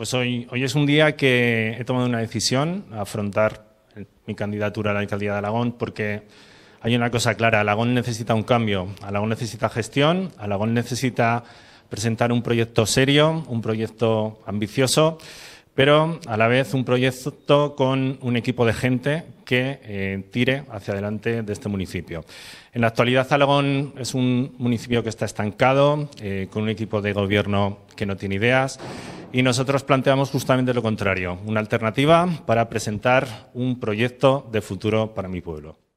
Pues hoy, hoy es un día que he tomado una decisión, afrontar mi candidatura a la alcaldía de Alagón... porque hay una cosa clara, ...Alagón necesita un cambio, ...Alagón necesita gestión, ...Alagón necesita presentar un proyecto serio, un proyecto ambicioso, pero a la vez un proyecto con un equipo de gente que eh, tire hacia adelante de este municipio. En la actualidad Alagón es un municipio que está estancado, eh, con un equipo de gobierno que no tiene ideas, y nosotros planteamos justamente lo contrario, una alternativa para presentar un proyecto de futuro para mi pueblo.